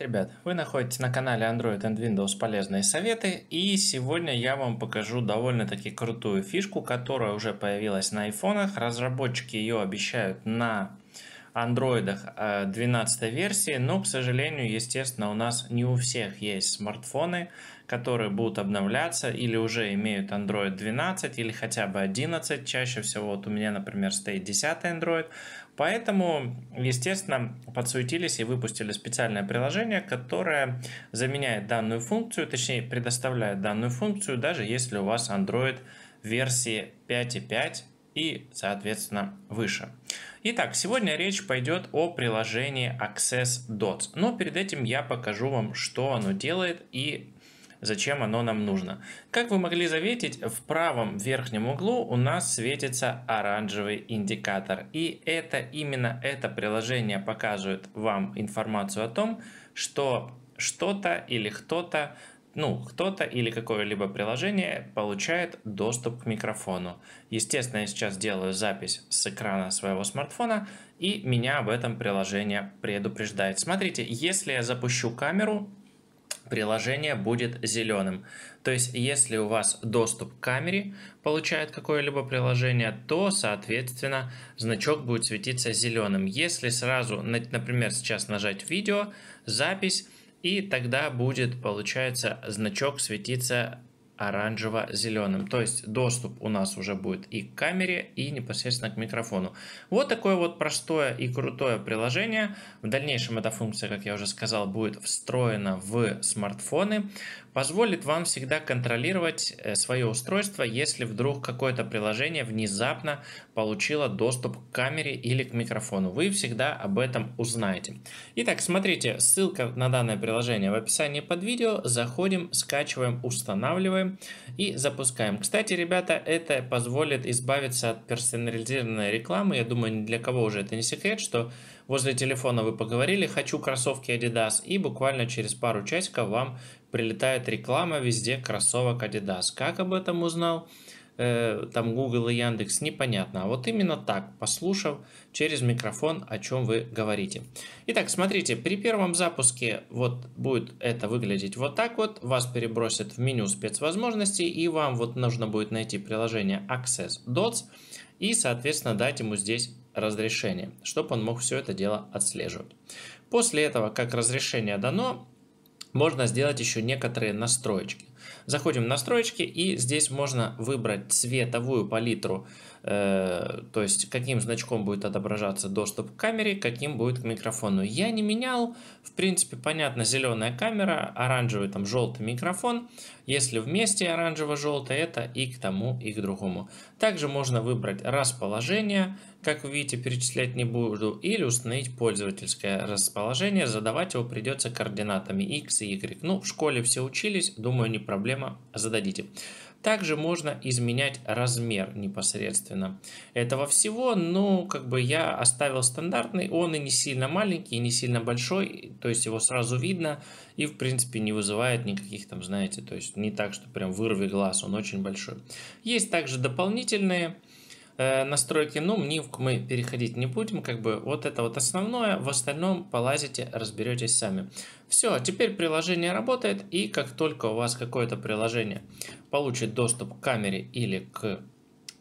Ребят, вы находитесь на канале Android and Windows полезные советы и сегодня я вам покажу довольно-таки крутую фишку, которая уже появилась на айфонах. Разработчики ее обещают на андроидах 12 а, версии, но, к сожалению, естественно, у нас не у всех есть смартфоны, которые будут обновляться или уже имеют Android 12 или хотя бы 11. Чаще всего вот у меня, например, стоит 10 Android. Поэтому, естественно, подсуетились и выпустили специальное приложение, которое заменяет данную функцию, точнее предоставляет данную функцию, даже если у вас Android версии 5.5 и, соответственно, выше. Итак, сегодня речь пойдет о приложении Access Dots, но перед этим я покажу вам, что оно делает и зачем оно нам нужно. Как вы могли заметить, в правом верхнем углу у нас светится оранжевый индикатор. И это именно это приложение показывает вам информацию о том, что что-то или кто-то ну, кто-то или какое-либо приложение получает доступ к микрофону. Естественно, я сейчас делаю запись с экрана своего смартфона, и меня об этом приложение предупреждает. Смотрите, если я запущу камеру, приложение будет зеленым. То есть, если у вас доступ к камере получает какое-либо приложение, то, соответственно, значок будет светиться зеленым. Если сразу, например, сейчас нажать видео, запись, и тогда будет, получается, значок светиться оранжево-зеленым. То есть доступ у нас уже будет и к камере, и непосредственно к микрофону. Вот такое вот простое и крутое приложение. В дальнейшем эта функция, как я уже сказал, будет встроена в смартфоны. Позволит вам всегда контролировать э, свое устройство, если вдруг какое-то приложение внезапно получило доступ к камере или к микрофону. Вы всегда об этом узнаете. Итак, смотрите, ссылка на данное приложение в описании под видео. Заходим, скачиваем, устанавливаем и запускаем. Кстати, ребята, это позволит избавиться от персонализированной рекламы. Я думаю, ни для кого уже это не секрет, что возле телефона вы поговорили «хочу кроссовки Adidas» и буквально через пару часиков вам прилетает реклама везде кроссовок Adidas. Как об этом узнал? Э, там Google и Яндекс, непонятно. А вот именно так, послушав через микрофон, о чем вы говорите. Итак, смотрите, при первом запуске вот будет это выглядеть вот так вот. Вас перебросят в меню спецвозможностей и вам вот нужно будет найти приложение Access Dots и, соответственно, дать ему здесь разрешение, чтобы он мог все это дело отслеживать. После этого, как разрешение дано, можно сделать еще некоторые настроечки. Заходим в настройки и здесь можно выбрать цветовую палитру, э, то есть каким значком будет отображаться доступ к камере, каким будет к микрофону. Я не менял, в принципе понятно, зеленая камера, оранжевый там желтый микрофон, если вместе оранжево-желтый это и к тому и к другому. Также можно выбрать расположение, как вы видите, перечислять не буду. Или установить пользовательское расположение. Задавать его придется координатами x и y. Ну, в школе все учились, думаю, не проблема, зададите. Также можно изменять размер непосредственно этого всего, но ну, как бы я оставил стандартный, он и не сильно маленький, и не сильно большой, то есть его сразу видно и в принципе не вызывает никаких там, знаете, то есть не так, что прям вырви глаз, он очень большой. Есть также дополнительные Э, настройки ну, мнивк мы переходить не будем, как бы вот это вот основное, в остальном полазите, разберетесь сами. Все, а теперь приложение работает, и как только у вас какое-то приложение получит доступ к камере или к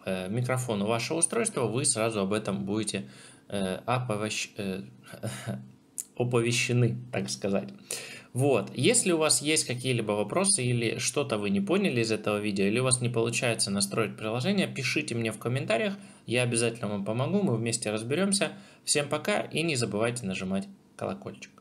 э, микрофону вашего устройства, вы сразу об этом будете э, оповещ... э, оповещены, так сказать. Вот, если у вас есть какие-либо вопросы или что-то вы не поняли из этого видео, или у вас не получается настроить приложение, пишите мне в комментариях, я обязательно вам помогу, мы вместе разберемся. Всем пока и не забывайте нажимать колокольчик.